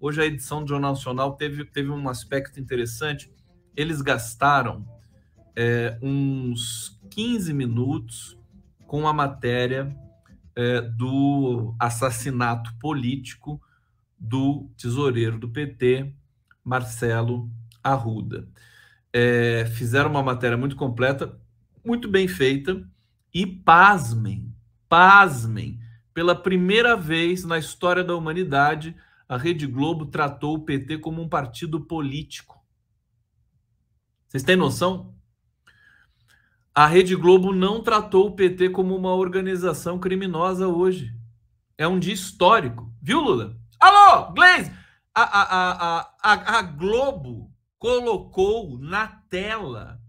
Hoje a edição do Jornal Nacional teve, teve um aspecto interessante. Eles gastaram é, uns 15 minutos com a matéria é, do assassinato político do tesoureiro do PT, Marcelo Arruda. É, fizeram uma matéria muito completa, muito bem feita, e pasmem, pasmem, pela primeira vez na história da humanidade a Rede Globo tratou o PT como um partido político. Vocês têm noção? A Rede Globo não tratou o PT como uma organização criminosa hoje. É um dia histórico. Viu, Lula? Alô, Gleise! A, a, a, a, a Globo colocou na tela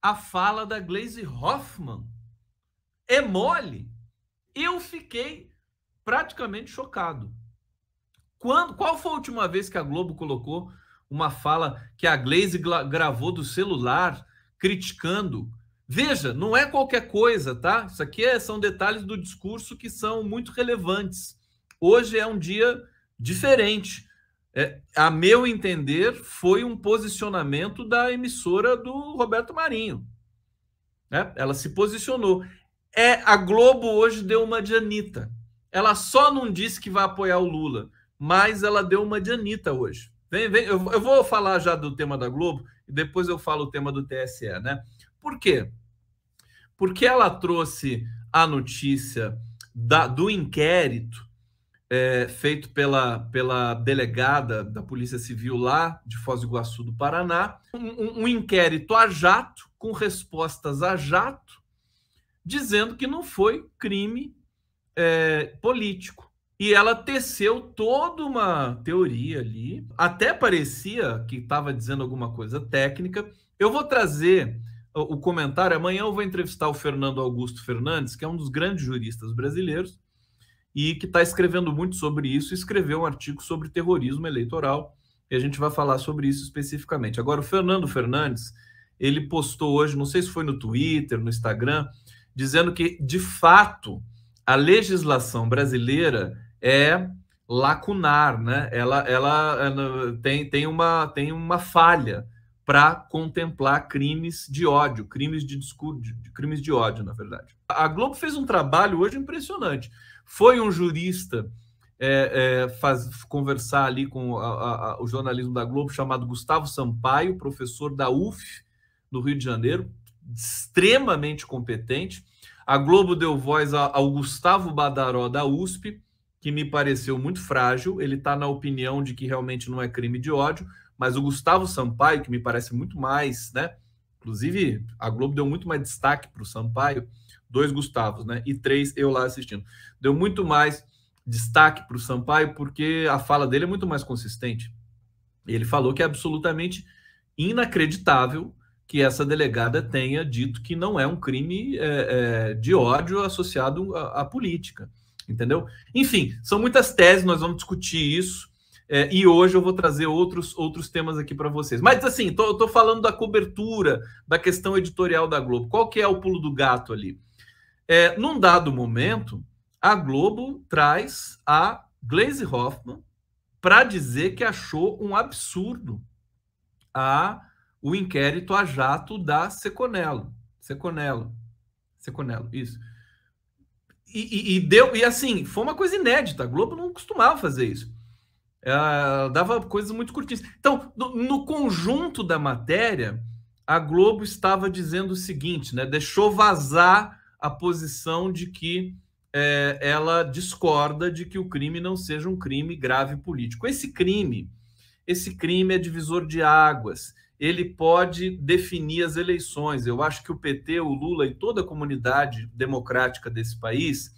a fala da Gleise Hoffman. É mole? Eu fiquei praticamente chocado. Quando, qual foi a última vez que a Globo colocou uma fala que a Glaze gravou do celular criticando? Veja, não é qualquer coisa, tá? Isso aqui é, são detalhes do discurso que são muito relevantes. Hoje é um dia diferente. É, a meu entender, foi um posicionamento da emissora do Roberto Marinho. Né? Ela se posicionou. É A Globo hoje deu uma de Anitta. Ela só não disse que vai apoiar o Lula mas ela deu uma de Anitta hoje. Vem, vem, eu, eu vou falar já do tema da Globo e depois eu falo o tema do TSE, né? Por quê? Porque ela trouxe a notícia da, do inquérito é, feito pela, pela delegada da Polícia Civil lá de Foz do Iguaçu do Paraná, um, um, inquérito a jato, com respostas a jato, dizendo que não foi crime é, político. E ela teceu toda uma teoria ali, até parecia que estava dizendo alguma coisa técnica. Eu vou trazer o comentário. Amanhã eu vou entrevistar o Fernando Augusto Fernandes, que é um dos grandes juristas brasileiros e que está escrevendo muito sobre isso. Escreveu um artigo sobre terrorismo eleitoral e a gente vai falar sobre isso especificamente. Agora, o Fernando Fernandes, ele postou hoje, não sei se foi no Twitter, no Instagram, dizendo que de fato a legislação brasileira é lacunar, né? Ela, ela, é, tem, tem, uma, tem uma falha para contemplar crimes de ódio, crimes de, discurso, de, de crimes de ódio, na verdade. A Globo fez um trabalho hoje impressionante. Foi um jurista é, é, faz, conversar ali com a, a, a, o jornalismo da Globo chamado Gustavo Sampaio, professor da UF no Rio de Janeiro, extremamente competente. A Globo deu voz ao Gustavo Badaró da USP, que me pareceu muito frágil. Ele está na opinião de que realmente não é crime de ódio, mas o Gustavo Sampaio, que me parece muito mais, né? Inclusive, a Globo deu muito mais destaque para o Sampaio, dois Gustavos, né? E três eu lá assistindo. Deu muito mais destaque para o Sampaio, porque a fala dele é muito mais consistente. Ele falou que é absolutamente inacreditável que essa delegada tenha dito que não é um crime é, é, de ódio associado à, à política. Entendeu? Enfim, são muitas teses, nós vamos discutir isso. É, e hoje eu vou trazer outros, outros temas aqui para vocês. Mas assim, tô, eu tô falando da cobertura, da questão editorial da Globo. Qual que é o pulo do gato ali? É, num dado momento, a Globo traz a Glaze Hoffman para dizer que achou um absurdo a o inquérito a jato da Seconello. Seconello. Seconello, isso e, e, e, deu e assim foi uma coisa inédita. A Globo não costumava fazer isso. Ela dava coisas muito curtinhas Então, no, no conjunto da matéria, a Globo estava dizendo o seguinte, né? Deixou vazar a posição de que é, ela discorda de que o crime não seja um crime grave político. Esse crime, esse crime é divisor de águas ele pode definir as eleições. Eu acho que o PT, o Lula e toda a comunidade democrática desse país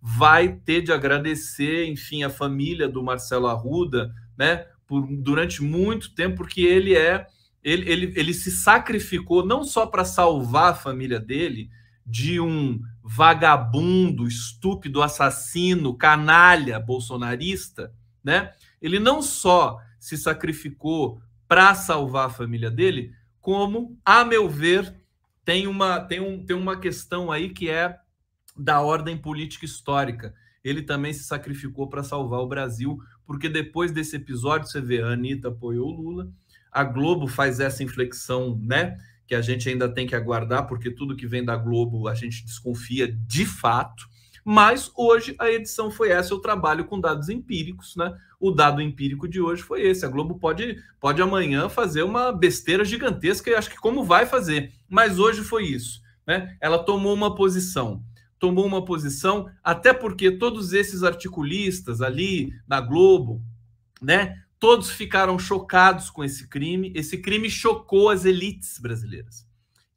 vai ter de agradecer, enfim, a família do Marcelo Arruda, né, por, durante muito tempo, porque ele é ele, ele, ele se sacrificou não só para salvar a família dele de um vagabundo, estúpido, assassino, canalha bolsonarista, né? Ele não só se sacrificou para salvar a família dele, como, a meu ver, tem uma, tem, um, tem uma questão aí que é da ordem política histórica. Ele também se sacrificou para salvar o Brasil, porque depois desse episódio, você vê, a Anitta apoiou o Lula, a Globo faz essa inflexão, né? Que a gente ainda tem que aguardar, porque tudo que vem da Globo a gente desconfia de fato. Mas hoje a edição foi essa, eu trabalho com dados empíricos, né? O dado empírico de hoje foi esse. A Globo pode, pode amanhã fazer uma besteira gigantesca, e acho que como vai fazer, mas hoje foi isso, né? Ela tomou uma posição tomou uma posição, até porque todos esses articulistas ali da Globo, né, todos ficaram chocados com esse crime. Esse crime chocou as elites brasileiras.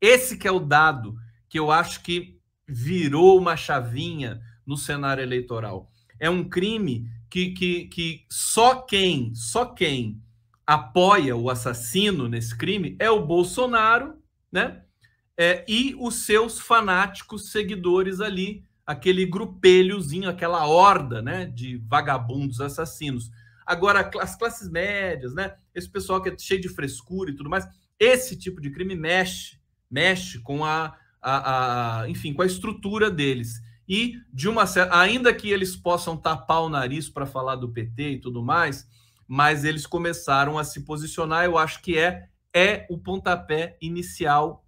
Esse que é o dado que eu acho que virou uma chavinha no cenário eleitoral. É um crime que, que, que só quem, só quem apoia o assassino nesse crime é o Bolsonaro, né? É, e os seus fanáticos seguidores ali, aquele grupelhozinho, aquela horda, né, de vagabundos assassinos. Agora, as classes médias, né, esse pessoal que é cheio de frescura e tudo mais, esse tipo de crime mexe, mexe com a, a, a, enfim, com a estrutura deles. E de uma ainda que eles possam tapar o nariz para falar do PT e tudo mais, mas eles começaram a se posicionar, eu acho que é é o pontapé inicial